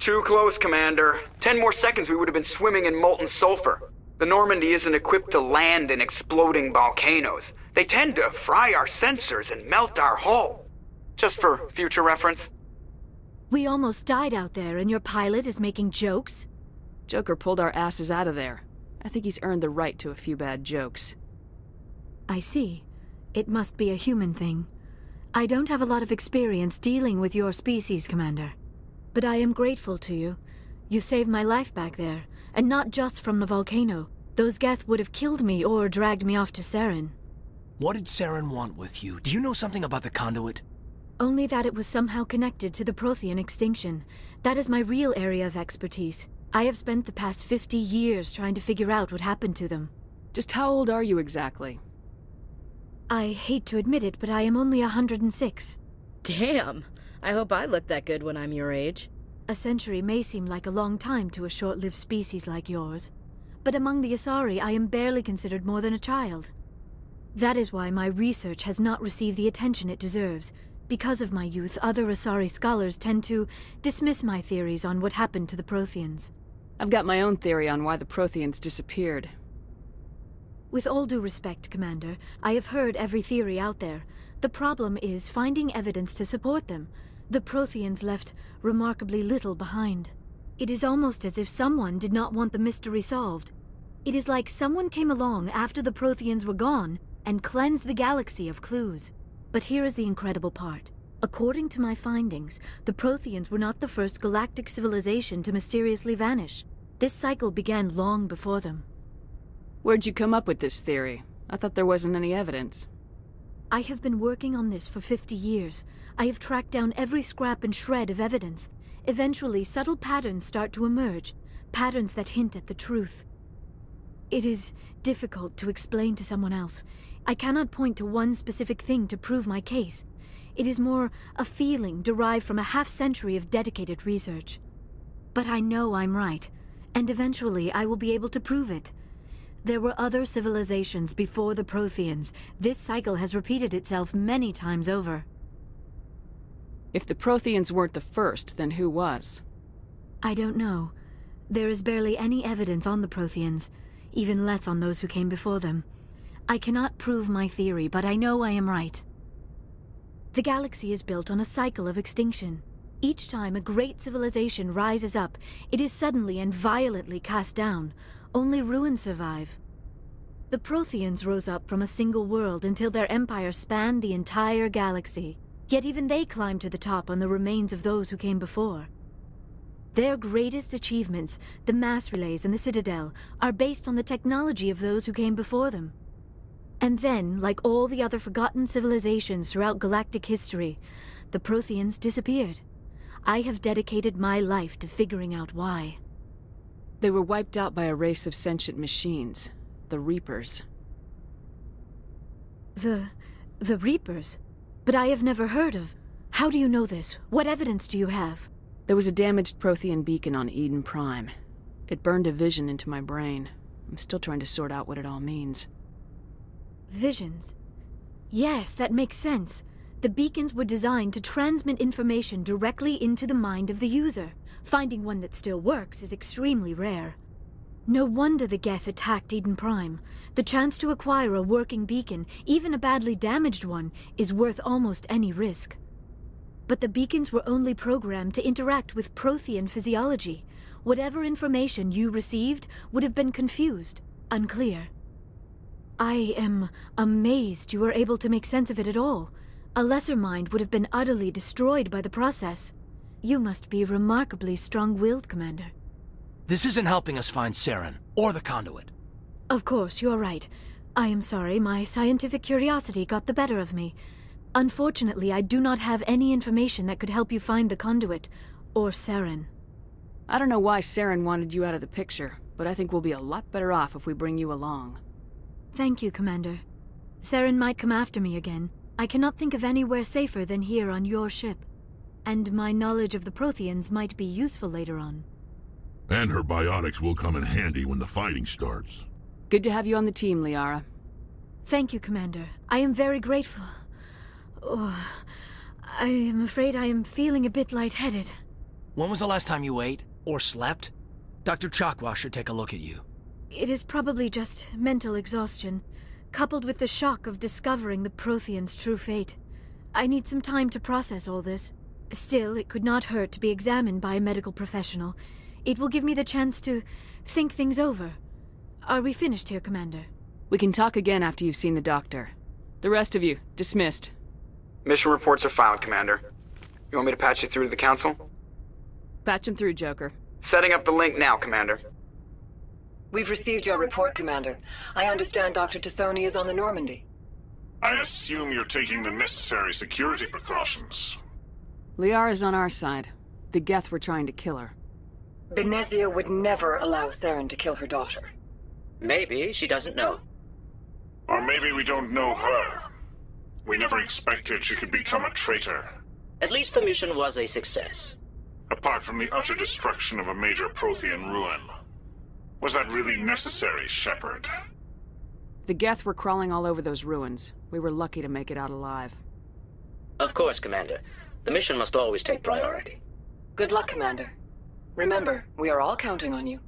Too close, Commander. Ten more seconds, we would have been swimming in molten sulfur. The Normandy isn't equipped to land in exploding volcanoes. They tend to fry our sensors and melt our hull. Just for future reference. We almost died out there, and your pilot is making jokes? Joker pulled our asses out of there. I think he's earned the right to a few bad jokes. I see. It must be a human thing. I don't have a lot of experience dealing with your species, Commander. But I am grateful to you. You saved my life back there, and not just from the volcano. Those Geth would have killed me or dragged me off to Saren. What did Saren want with you? Do you know something about the conduit? Only that it was somehow connected to the Prothean extinction. That is my real area of expertise. I have spent the past 50 years trying to figure out what happened to them. Just how old are you exactly? I hate to admit it, but I am only 106. Damn! I hope I look that good when I'm your age. A century may seem like a long time to a short-lived species like yours, but among the Asari I am barely considered more than a child. That is why my research has not received the attention it deserves. Because of my youth, other Asari scholars tend to dismiss my theories on what happened to the Protheans. I've got my own theory on why the Protheans disappeared. With all due respect, Commander, I have heard every theory out there. The problem is finding evidence to support them. The Protheans left remarkably little behind. It is almost as if someone did not want the mystery solved. It is like someone came along after the Protheans were gone and cleansed the galaxy of clues. But here is the incredible part. According to my findings, the Protheans were not the first galactic civilization to mysteriously vanish. This cycle began long before them. Where'd you come up with this theory? I thought there wasn't any evidence. I have been working on this for 50 years. I have tracked down every scrap and shred of evidence. Eventually, subtle patterns start to emerge, patterns that hint at the truth. It is difficult to explain to someone else. I cannot point to one specific thing to prove my case. It is more a feeling derived from a half century of dedicated research. But I know I'm right, and eventually I will be able to prove it. There were other civilizations before the Protheans. This cycle has repeated itself many times over. If the Protheans weren't the first, then who was? I don't know. There is barely any evidence on the Protheans, even less on those who came before them. I cannot prove my theory, but I know I am right. The galaxy is built on a cycle of extinction. Each time a great civilization rises up, it is suddenly and violently cast down, only ruins survive. The Protheans rose up from a single world until their empire spanned the entire galaxy. Yet even they climbed to the top on the remains of those who came before. Their greatest achievements, the mass relays and the Citadel, are based on the technology of those who came before them. And then, like all the other forgotten civilizations throughout galactic history, the Protheans disappeared. I have dedicated my life to figuring out why. They were wiped out by a race of sentient machines, the Reapers. The... the Reapers? But I have never heard of... How do you know this? What evidence do you have? There was a damaged Prothean beacon on Eden Prime. It burned a vision into my brain. I'm still trying to sort out what it all means. Visions? Yes, that makes sense. The beacons were designed to transmit information directly into the mind of the user. Finding one that still works is extremely rare. No wonder the Geth attacked Eden Prime. The chance to acquire a working beacon, even a badly damaged one, is worth almost any risk. But the beacons were only programmed to interact with Prothean physiology. Whatever information you received would have been confused, unclear. I am amazed you were able to make sense of it at all. A lesser mind would have been utterly destroyed by the process. You must be remarkably strong-willed, Commander. This isn't helping us find Saren, or the Conduit. Of course, you're right. I am sorry, my scientific curiosity got the better of me. Unfortunately, I do not have any information that could help you find the Conduit, or Saren. I don't know why Saren wanted you out of the picture, but I think we'll be a lot better off if we bring you along. Thank you, Commander. Saren might come after me again, I cannot think of anywhere safer than here on your ship. And my knowledge of the Protheans might be useful later on. And her biotics will come in handy when the fighting starts. Good to have you on the team, Liara. Thank you, Commander. I am very grateful. Oh, I am afraid I am feeling a bit lightheaded. When was the last time you ate? Or slept? Dr. Chakwa should take a look at you. It is probably just mental exhaustion coupled with the shock of discovering the Prothean's true fate. I need some time to process all this. Still, it could not hurt to be examined by a medical professional. It will give me the chance to think things over. Are we finished here, Commander? We can talk again after you've seen the doctor. The rest of you, dismissed. Mission reports are filed, Commander. You want me to patch you through to the Council? Patch him through, Joker. Setting up the link now, Commander. We've received your report, Commander. I understand Dr. Tassoni is on the Normandy. I assume you're taking the necessary security precautions. Liara is on our side. The Geth were trying to kill her. Benezia would never allow Saren to kill her daughter. Maybe she doesn't know. Or maybe we don't know her. We never expected she could become a traitor. At least the mission was a success. Apart from the utter destruction of a major Prothean ruin. Was that really necessary, Shepard? The Geth were crawling all over those ruins. We were lucky to make it out alive. Of course, Commander. The mission must always take priority. Good luck, Commander. Remember, we are all counting on you.